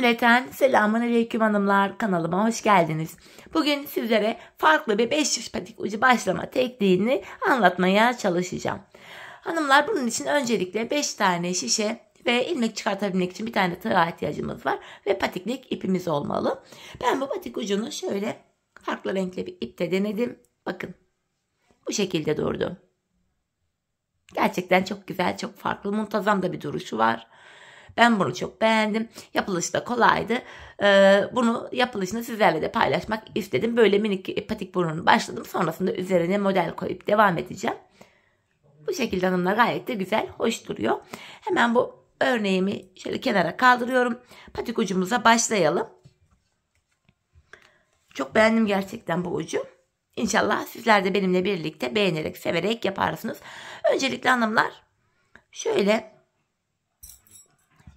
Cümleten selamun aleyküm hanımlar kanalıma hoş geldiniz. Bugün sizlere farklı bir 500 patik ucu başlama tekniğini anlatmaya çalışacağım. Hanımlar bunun için öncelikle 5 tane şişe ve ilmek çıkartabilmek için bir tane tığa ihtiyacımız var ve patiklik ipimiz olmalı. Ben bu patik ucunu şöyle farklı renkli bir ipte denedim. Bakın bu şekilde durdu. Gerçekten çok güzel, çok farklı, muntazam da bir duruşu var. Ben bunu çok beğendim. Yapılışı da kolaydı. Ee, bunu yapılışını sizlerle de paylaşmak istedim. Böyle minik e, patik burnunu başladım. Sonrasında üzerine model koyup devam edeceğim. Bu şekilde hanımlar gayet de güzel, hoş duruyor. Hemen bu örneğimi şöyle kenara kaldırıyorum. Patik ucumuza başlayalım. Çok beğendim gerçekten bu ucu. İnşallah sizler de benimle birlikte beğenerek, severek yaparsınız. Öncelikle hanımlar şöyle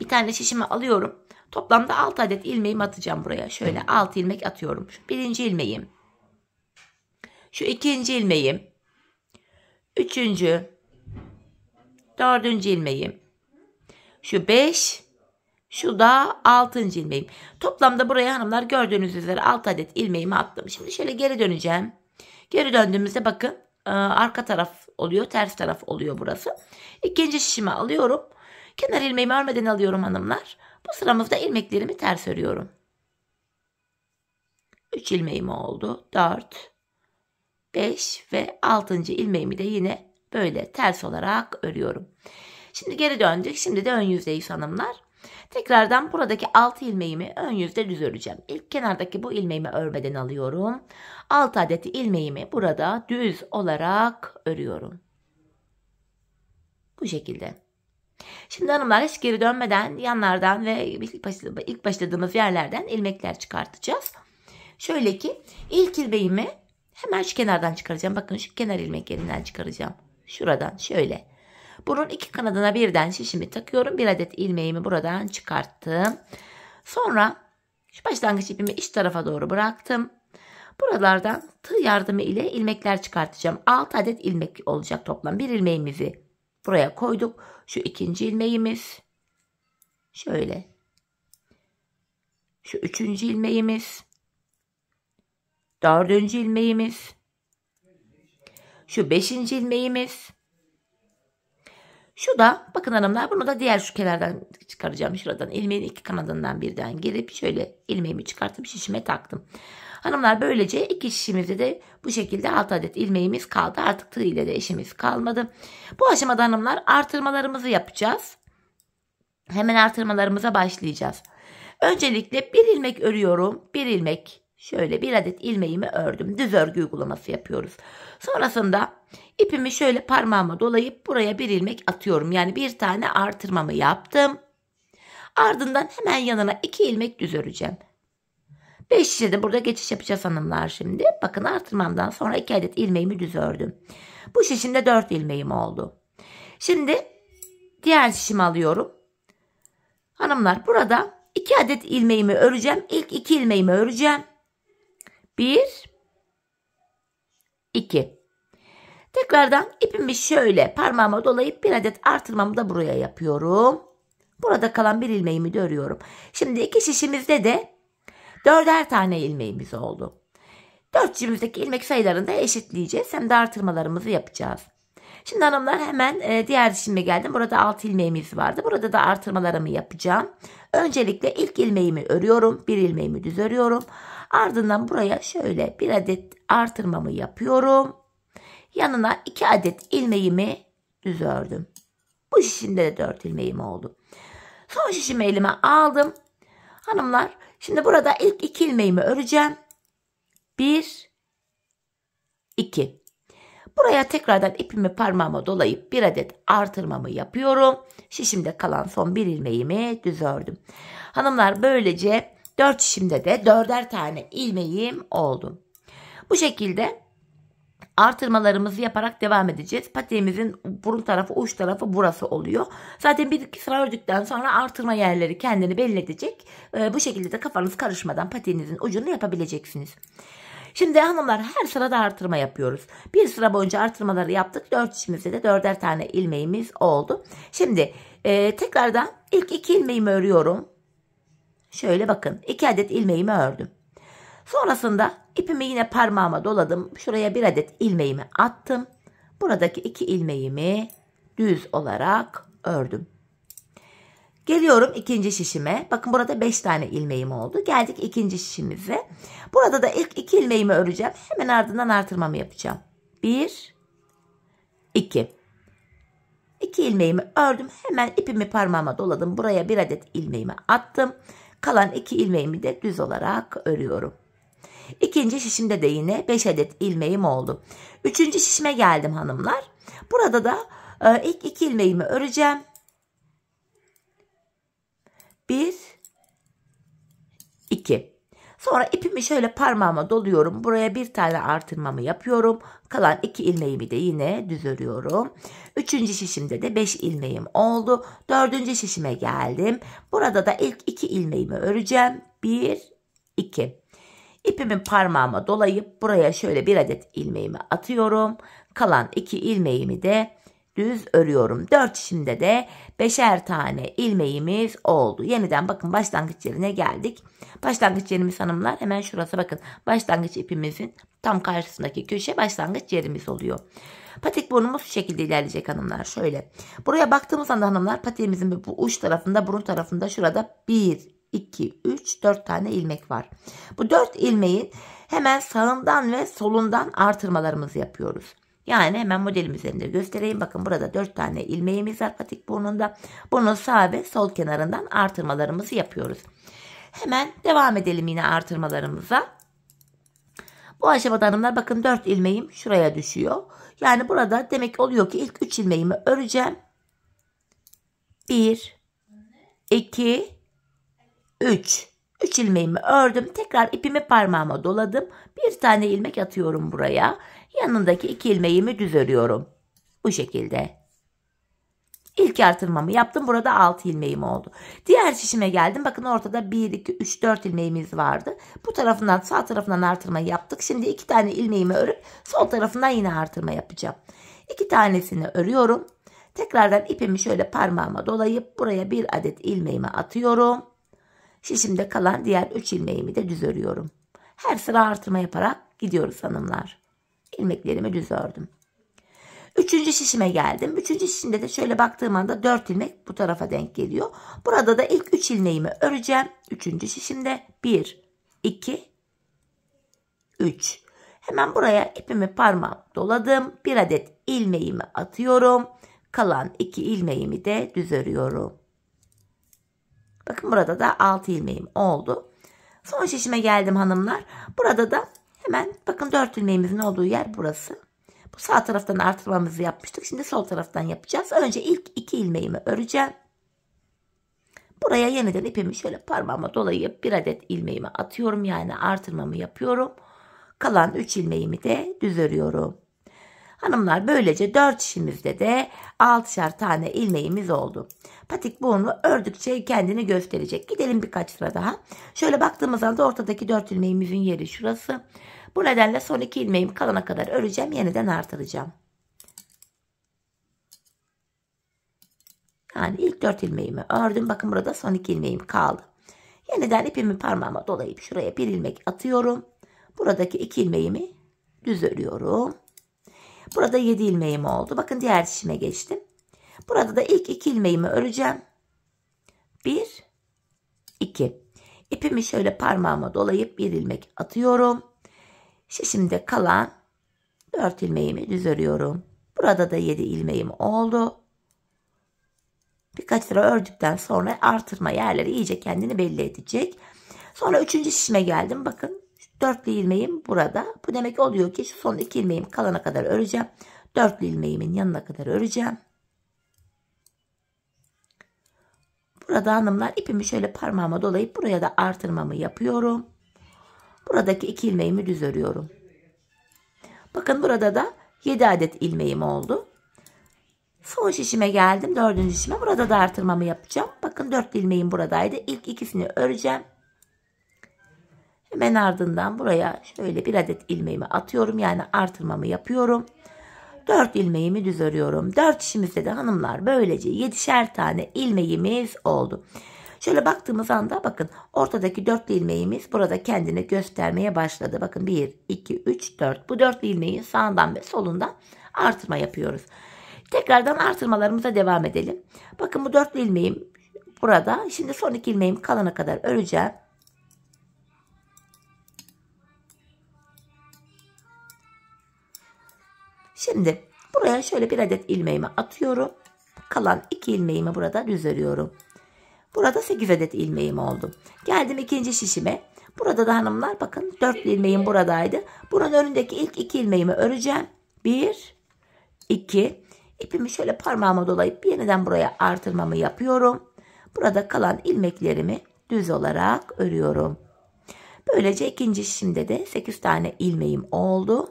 bir tane şişimi alıyorum. Toplamda 6 adet ilmeğimi atacağım buraya. Şöyle 6 ilmek atıyorum. Şu birinci ilmeğim. Şu ikinci ilmeğim. Üçüncü. Dördüncü ilmeğim. Şu beş. Şu da altıncı ilmeğim. Toplamda buraya hanımlar gördüğünüz üzere 6 adet ilmeğimi attım. Şimdi şöyle geri döneceğim. Geri döndüğümüzde bakın e, arka taraf oluyor. Ters taraf oluyor burası. İkinci şişimi alıyorum. Kenar ilmeğimi örmeden alıyorum hanımlar. Bu sıramızda ilmeklerimi ters örüyorum. 3 ilmeğim oldu. 4, 5 ve 6. ilmeğimi de yine böyle ters olarak örüyorum. Şimdi geri döndük. Şimdi de ön yüzdeyiz hanımlar. Tekrardan buradaki 6 ilmeğimi ön yüzde düz öreceğim. İlk kenardaki bu ilmeğimi örmeden alıyorum. 6 adet ilmeğimi burada düz olarak örüyorum. Bu şekilde. Şimdi hanımlar hiç geri dönmeden yanlardan ve ilk başladığımız yerlerden ilmekler çıkartacağız. Şöyle ki ilk ilmeğimi hemen şu kenardan çıkaracağım. Bakın şu kenar ilmek yerinden çıkaracağım. Şuradan şöyle. Bunun iki kanadına birden şişimi takıyorum. Bir adet ilmeğimi buradan çıkarttım. Sonra şu başlangıç ipimi iç tarafa doğru bıraktım. Buralardan tığ yardımı ile ilmekler çıkartacağım. 6 adet ilmek olacak toplam. Bir ilmeğimizi buraya koyduk. Şu ikinci ilmeğimiz. Şöyle. Şu üçüncü ilmeğimiz. Dördüncü ilmeğimiz. Şu beşinci ilmeğimiz. Şu da bakın hanımlar bunu da diğer şükelerden çıkaracağım şuradan. ilmeğin iki kanadından birden girip şöyle ilmeğimi çıkartıp şişime taktım. Hanımlar böylece iki şişimizde de bu şekilde 6 adet ilmeğimiz kaldı. Artık tığ ile de işimiz kalmadı. Bu aşamada hanımlar artırmalarımızı yapacağız. Hemen artırmalarımıza başlayacağız. Öncelikle bir ilmek örüyorum. Bir ilmek şöyle bir adet ilmeğimi ördüm. Düz örgü uygulaması yapıyoruz. Sonrasında ipimi şöyle parmağıma dolayıp buraya bir ilmek atıyorum. Yani bir tane artırmamı yaptım. Ardından hemen yanına iki ilmek düz öreceğim. 5 şişede burada geçiş yapacağız hanımlar şimdi. Bakın artırmamdan sonra 2 adet ilmeğimi düz ördüm. Bu şişimde 4 ilmeğim oldu. Şimdi diğer şişimi alıyorum. Hanımlar burada 2 adet ilmeğimi öreceğim. İlk 2 ilmeğimi öreceğim. 1 2 Tekrardan ipimi şöyle parmağıma dolayıp bir adet artırmamı da buraya yapıyorum. Burada kalan bir ilmeğimi de örüyorum. Şimdi iki şişimizde de dörder tane ilmeğimiz oldu. Dört cimimizdeki ilmek sayılarını da eşitleyeceğiz. Hem de artırmalarımızı yapacağız. Şimdi hanımlar hemen e, diğer işime geldim. Burada alt ilmeğimiz vardı. Burada da artırmalarımı yapacağım. Öncelikle ilk ilmeğimi örüyorum. Bir ilmeğimi düz örüyorum. Ardından buraya şöyle bir adet artırmamı yapıyorum. Yanına iki adet ilmeğimi düz ördüm. Bu şişimde de dört ilmeğim oldu. Son şişimi elime aldım. Hanımlar Şimdi burada ilk iki ilmeğimi öreceğim. 1 2 Buraya tekrardan ipimi parmağıma dolayıp bir adet artırmamı yapıyorum. Şişimde kalan son bir ilmeğimi düz ördüm. Hanımlar böylece 4 şişimde de dörder tane ilmeğim oldu. Bu şekilde artırmalarımızı yaparak devam edeceğiz. Patiğimizin burun tarafı, uç tarafı burası oluyor. Zaten bir iki sıra ördükten sonra artırma yerleri kendini belli edecek. E, bu şekilde de kafanız karışmadan patiğinizin ucunu yapabileceksiniz. Şimdi hanımlar her sırada artırma yapıyoruz. Bir sıra boyunca artırmaları yaptık. Dört işimizde de dörder tane ilmeğimiz oldu. Şimdi e, tekrardan ilk iki ilmeğimi örüyorum. Şöyle bakın. iki adet ilmeğimi ördüm. Sonrasında ipimi yine parmağıma doladım. Şuraya bir adet ilmeğimi attım. Buradaki iki ilmeğimi düz olarak ördüm. Geliyorum ikinci şişime. Bakın burada 5 tane ilmeğim oldu. Geldik ikinci şişimize. Burada da ilk iki ilmeğimi öreceğim. Hemen ardından artırmamı yapacağım. 1 2 2 ilmeğimi ördüm. Hemen ipimi parmağıma doladım. Buraya bir adet ilmeğimi attım. Kalan iki ilmeğimi de düz olarak örüyorum. İkinci şişimde de yine 5 adet ilmeğim oldu. Üçüncü şişime geldim hanımlar. Burada da e, ilk iki ilmeğimi öreceğim. 1 2 Sonra ipimi şöyle parmağıma doluyorum. Buraya bir tane artırmamı yapıyorum. Kalan iki ilmeğimi de yine düz örüyorum. Üçüncü şişimde de beş ilmeğim oldu. Dördüncü şişime geldim. Burada da ilk iki ilmeğimi öreceğim. Bir, iki. İpimi parmağıma dolayıp buraya şöyle bir adet ilmeğimi atıyorum. Kalan iki ilmeğimi de düz örüyorum. Dört işimde de beşer tane ilmeğimiz oldu. Yeniden bakın başlangıç yerine geldik. Başlangıç yerimiz hanımlar hemen şurası bakın. Başlangıç ipimizin tam karşısındaki köşe başlangıç yerimiz oluyor. Patik burnumuz şu şekilde ilerleyecek hanımlar. Şöyle. Buraya baktığımız anda hanımlar patiğimizin bu uç tarafında burun tarafında şurada bir 2, 3, 4 tane ilmek var. Bu 4 ilmeğin hemen sağından ve solundan artırmalarımızı yapıyoruz. Yani hemen modelim üzerinde göstereyim. Bakın burada 4 tane ilmeğimiz var patik burnunda. Bunun sağ ve sol kenarından artırmalarımızı yapıyoruz. Hemen devam edelim yine artırmalarımıza. Bu aşamada hanımlar bakın 4 ilmeğim şuraya düşüyor. Yani burada demek oluyor ki ilk 3 ilmeğimi öreceğim. 1 2 3. 3 ilmeğimi ördüm. Tekrar ipimi parmağıma doladım. Bir tane ilmek atıyorum buraya. Yanındaki 2 ilmeğimi düz örüyorum. Bu şekilde. İlk artırmamı yaptım. Burada 6 ilmeğim oldu. Diğer şişime geldim. Bakın ortada 1, 2, 3, 4 ilmeğimiz vardı. Bu tarafından sağ tarafından artırma yaptık. Şimdi 2 tane ilmeğimi örüp sol tarafından yine artırma yapacağım. 2 tanesini örüyorum. Tekrardan ipimi şöyle parmağıma dolayıp buraya 1 adet ilmeğimi atıyorum. Şişimde kalan diğer üç ilmeğimi de düz örüyorum. Her sıra artırma yaparak gidiyoruz hanımlar. İlmeklerimi düz ördüm. Üçüncü şişime geldim. Üçüncü şişimde de şöyle baktığım anda dört ilmek bu tarafa denk geliyor. Burada da ilk üç ilmeğimi öreceğim. Üçüncü şişimde bir, iki, üç. Hemen buraya ipimi parmağım doladım. Bir adet ilmeğimi atıyorum. Kalan iki ilmeğimi de düz örüyorum. Bakın burada da 6 ilmeğim oldu. Son şişime geldim hanımlar. Burada da hemen bakın 4 ilmeğimizin olduğu yer burası. Bu sağ taraftan artırmamızı yapmıştık. Şimdi sol taraftan yapacağız. Önce ilk 2 ilmeğimi öreceğim. Buraya yeniden ipimi şöyle parmağıma dolayıp bir adet ilmeğimi atıyorum. Yani artırmamı yapıyorum. Kalan 3 ilmeğimi de düz örüyorum. Hanımlar böylece dört işimizde de altışar tane ilmeğimiz oldu. Patik bunu ördükçe kendini gösterecek. Gidelim birkaç sıra daha. Şöyle baktığımız anda ortadaki dört ilmeğimizin yeri şurası. Bu nedenle son iki ilmeğim kalana kadar öreceğim. Yeniden artıracağım. Yani ilk dört ilmeğimi ördüm. Bakın burada son iki ilmeğim kaldı. Yeniden ipimi parmağıma dolayıp şuraya bir ilmek atıyorum. Buradaki iki ilmeğimi düz örüyorum. Burada 7 ilmeğim oldu. Bakın diğer dişime geçtim. Burada da ilk 2 ilmeğimi öreceğim. 1 2 İpimi şöyle parmağıma dolayıp bir ilmek atıyorum. Şişimde kalan 4 ilmeğimi düz örüyorum. Burada da 7 ilmeğim oldu. Birkaç sıra ördükten sonra artırma yerleri iyice kendini belli edecek. Sonra üçüncü şişime geldim. Bakın Dörtlü ilmeğim burada. Bu demek oluyor ki şu son iki ilmeğim kalana kadar öreceğim. Dörtlü ilmeğimin yanına kadar öreceğim. Burada hanımlar ipimi şöyle parmağıma dolayıp buraya da artırmamı yapıyorum. Buradaki iki ilmeğimi düz örüyorum. Bakın burada da 7 adet ilmeğim oldu. Son şişime geldim. Dördüncü şişime. Burada da artırmamı yapacağım. Bakın dört ilmeğim buradaydı. İlk ikisini öreceğim. Hemen ardından buraya şöyle bir adet ilmeğimi atıyorum. Yani artırmamı yapıyorum. 4 ilmeğimi düz örüyorum. 4 işimizde de hanımlar böylece 7'şer tane ilmeğimiz oldu. Şöyle baktığımız anda bakın ortadaki dörtlü ilmeğimiz burada kendini göstermeye başladı. Bakın 1, 2, 3, 4. Bu dörtlü ilmeği sağından ve solundan artırma yapıyoruz. Tekrardan artırmalarımıza devam edelim. Bakın bu dörtlü ilmeğim burada. Şimdi son iki ilmeğim kalana kadar öreceğim. Şimdi buraya şöyle bir adet ilmeğimi atıyorum. Kalan iki ilmeğimi burada düz örüyorum. Burada 8 adet ilmeğim oldu. Geldim ikinci şişime. Burada da hanımlar bakın 4 ilmeğim buradaydı. Buranın önündeki ilk 2 ilmeğimi öreceğim. 1 2 İpimi şöyle parmağıma dolayıp yeniden buraya artırmamı yapıyorum. Burada kalan ilmeklerimi düz olarak örüyorum. Böylece ikinci şişimde de 8 tane ilmeğim oldu.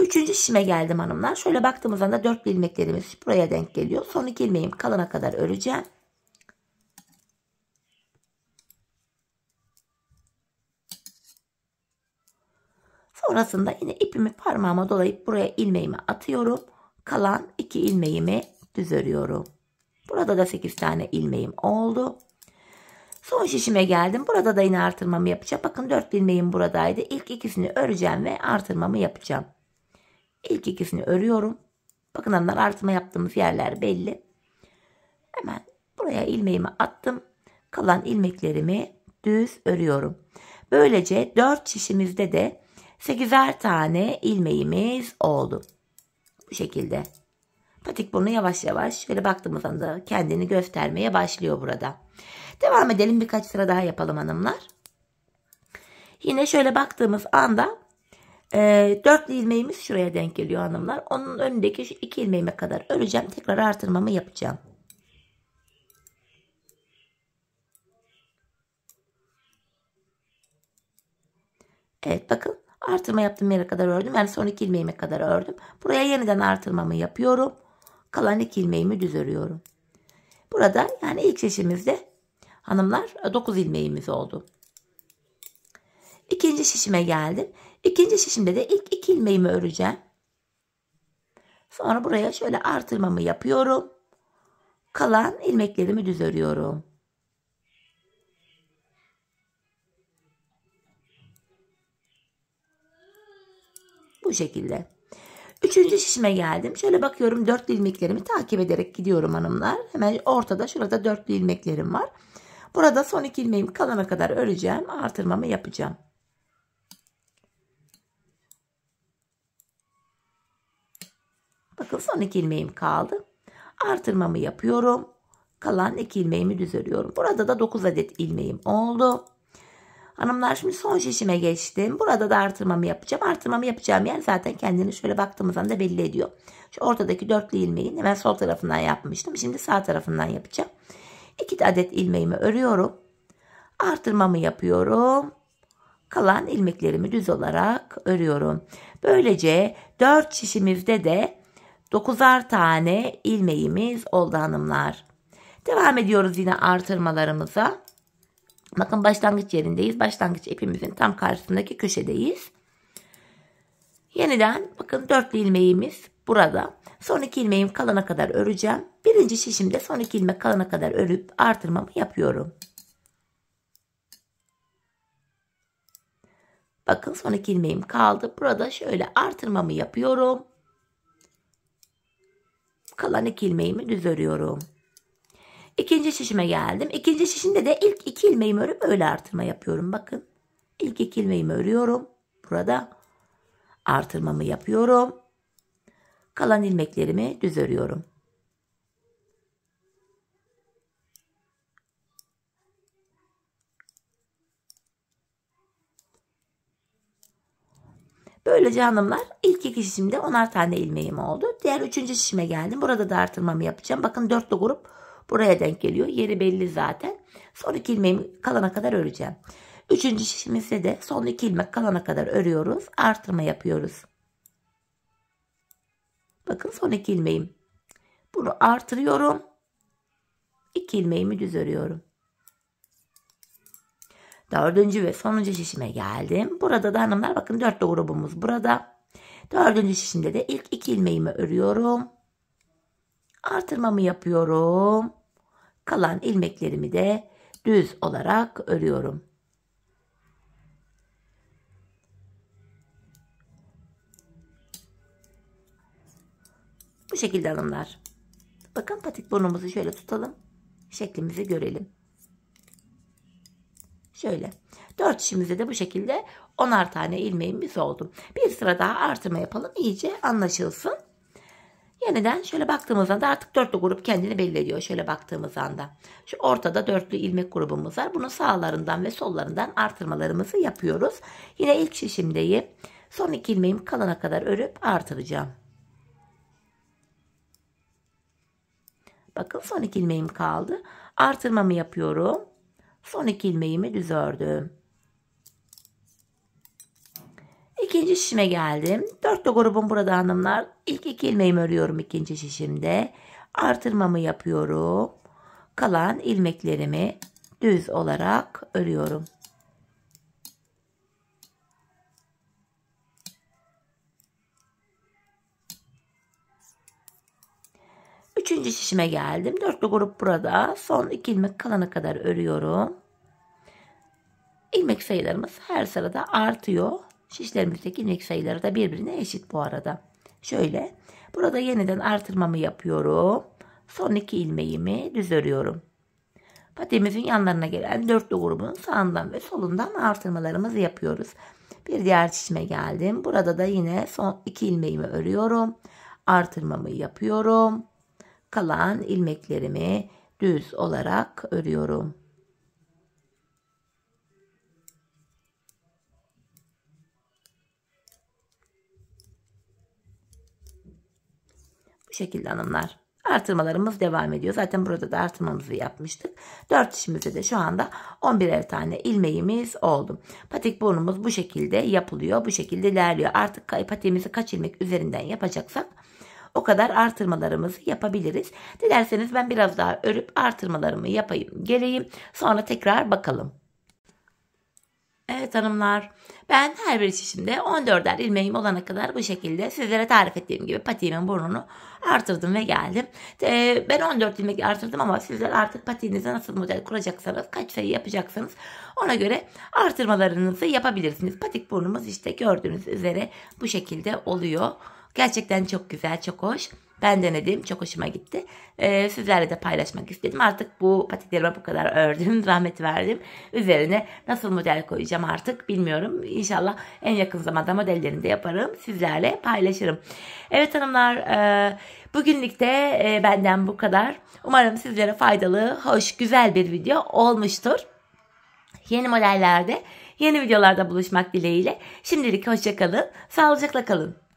Üçüncü şişime geldim hanımlar. Şöyle baktığımızda da dörtlü ilmeklerimiz buraya denk geliyor. Son iki ilmeğim kalana kadar öreceğim. Sonrasında yine ipimi parmağıma dolayıp buraya ilmeğimi atıyorum. Kalan iki ilmeğimi düz örüyorum. Burada da 8 tane ilmeğim oldu. Son şişime geldim. Burada da yine artırmamı yapacağım. Bakın 4 ilmeğim buradaydı. İlk ikisini öreceğim ve artırmamı yapacağım. İlk ikisini örüyorum. Bakın hanımlar artıma yaptığımız yerler belli. Hemen buraya ilmeğimi attım. Kalan ilmeklerimi düz örüyorum. Böylece 4 şişimizde de 8'er tane ilmeğimiz oldu. Bu şekilde. Patik burnu yavaş yavaş şöyle baktığımız anda kendini göstermeye başlıyor burada. Devam edelim birkaç sıra daha yapalım hanımlar. Yine şöyle baktığımız anda e, ee, dörtlü ilmeğimiz şuraya denk geliyor hanımlar. Onun önündeki şu iki ilmeğime kadar öreceğim. Tekrar artırmamı yapacağım. Evet bakın artırma yaptım yere kadar ördüm. Yani son iki ilmeğime kadar ördüm. Buraya yeniden artırmamı yapıyorum. Kalan iki ilmeğimi düz örüyorum. Burada yani ilk şişimizde hanımlar 9 ilmeğimiz oldu. İkinci şişime geldim. İkinci şişimde de ilk iki ilmeğimi öreceğim. Sonra buraya şöyle artırmamı yapıyorum. Kalan ilmeklerimi düz örüyorum. Bu şekilde. Üçüncü şişime geldim. Şöyle bakıyorum dörtlü ilmeklerimi takip ederek gidiyorum hanımlar. Hemen ortada şurada dörtlü ilmeklerim var. Burada son iki ilmeğimi kalana kadar öreceğim. Artırmamı yapacağım. Bakın son iki ilmeğim kaldı. Artırmamı yapıyorum. Kalan iki ilmeğimi düz örüyorum. Burada da 9 adet ilmeğim oldu. Hanımlar şimdi son şişime geçtim. Burada da artırmamı yapacağım. Artırmamı yapacağım yer zaten kendini şöyle baktığımız anda belli ediyor. Şu ortadaki dörtlü ilmeği hemen sol tarafından yapmıştım. Şimdi sağ tarafından yapacağım. 2 adet ilmeğimi örüyorum. Artırmamı yapıyorum. Kalan ilmeklerimi düz olarak örüyorum. Böylece 4 şişimizde de 9'ar tane ilmeğimiz oldu hanımlar. Devam ediyoruz yine artırmalarımıza. Bakın başlangıç yerindeyiz. Başlangıç ipimizin tam karşısındaki köşedeyiz. Yeniden bakın dörtlü ilmeğimiz burada. Son iki ilmeğim kalana kadar öreceğim. Birinci şişimde son iki ilmek kalana kadar örüp artırmamı yapıyorum. Bakın son iki ilmeğim kaldı. Burada şöyle artırmamı yapıyorum kalan iki ilmeğimi düz örüyorum. İkinci şişime geldim. İkinci şişinde de ilk iki ilmeğimi örüp öyle artırma yapıyorum. Bakın ilk iki ilmeğimi örüyorum. Burada artırmamı yapıyorum. Kalan ilmeklerimi düz örüyorum. Böylece hanımlar ilk iki şişimde onar tane ilmeğim oldu. Diğer üçüncü şişime geldim. Burada da artırmamı yapacağım. Bakın dörtlü grup buraya denk geliyor. Yeri belli zaten. Son iki ilmeğimi kalana kadar öreceğim. Üçüncü şişimizde de son iki ilmek kalana kadar örüyoruz. Artırma yapıyoruz. Bakın son iki ilmeğim. Bunu artırıyorum. İki ilmeğimi düz örüyorum. Dördüncü ve sonuncu şişime geldim. Burada da hanımlar bakın dörtlü grubumuz burada. Dördüncü şişimde de ilk iki ilmeğimi örüyorum. Artırmamı yapıyorum. Kalan ilmeklerimi de düz olarak örüyorum. Bu şekilde hanımlar. Bakın patik burnumuzu şöyle tutalım. Şeklimizi görelim. Şöyle. Dört işimizde de bu şekilde onar tane ilmeğimiz oldu. Bir sıra daha artırma yapalım. iyice anlaşılsın. Yeniden şöyle baktığımız anda artık dörtlü grup kendini belli ediyor. Şöyle baktığımız anda. Şu ortada dörtlü ilmek grubumuz var. Bunu sağlarından ve sollarından artırmalarımızı yapıyoruz. Yine ilk şişimdeyim. Son iki ilmeğim kalana kadar örüp artıracağım. Bakın son iki ilmeğim kaldı. Artırmamı yapıyorum. Son iki ilmeğimi düz ördüm. İkinci şişime geldim. Dörtlü grubum burada hanımlar. İlk iki ilmeğimi örüyorum ikinci şişimde. Artırmamı yapıyorum. Kalan ilmeklerimi düz olarak örüyorum. Üçüncü şişime geldim. Dörtlü grup burada. Son iki ilmek kalana kadar örüyorum. İlmek sayılarımız her sırada artıyor. Şişlerimizdeki ilmek sayıları da birbirine eşit bu arada. Şöyle. Burada yeniden artırmamı yapıyorum. Son iki ilmeğimi düz örüyorum. Patemizin yanlarına gelen dörtlü grubun sağından ve solundan artırmalarımızı yapıyoruz. Bir diğer şişime geldim. Burada da yine son iki ilmeğimi örüyorum. Artırmamı yapıyorum kalan ilmeklerimi düz olarak örüyorum. Bu şekilde hanımlar. Artırmalarımız devam ediyor. Zaten burada da artırmamızı yapmıştık. 4 işimizde de şu anda 11'er tane ilmeğimiz oldu. Patik burnumuz bu şekilde yapılıyor. Bu şekilde ilerliyor. Artık patiğimizi kaç ilmek üzerinden yapacaksak o kadar artırmalarımızı yapabiliriz. Dilerseniz ben biraz daha örüp artırmalarımı yapayım geleyim sonra tekrar bakalım. Evet hanımlar ben her bir şişimde 14'er ilmeğim olana kadar bu şekilde sizlere tarif ettiğim gibi patiğimin burnunu artırdım ve geldim. Ee, ben 14 ilmek artırdım ama sizler artık patiğinize nasıl model kuracaksanız kaç sayı yapacaksınız, ona göre artırmalarınızı yapabilirsiniz. Patik burnumuz işte gördüğünüz üzere bu şekilde oluyor. Gerçekten çok güzel, çok hoş. Ben denedim. Çok hoşuma gitti. Ee, sizlerle de paylaşmak istedim. Artık bu patiklerime bu kadar ördüm. Zahmet verdim. Üzerine nasıl model koyacağım artık bilmiyorum. İnşallah en yakın zamanda modellerini de yaparım. Sizlerle paylaşırım. Evet hanımlar e, bugünlük de e, benden bu kadar. Umarım sizlere faydalı, hoş, güzel bir video olmuştur. Yeni modellerde, yeni videolarda buluşmak dileğiyle. Şimdilik hoşçakalın, sağlıcakla kalın.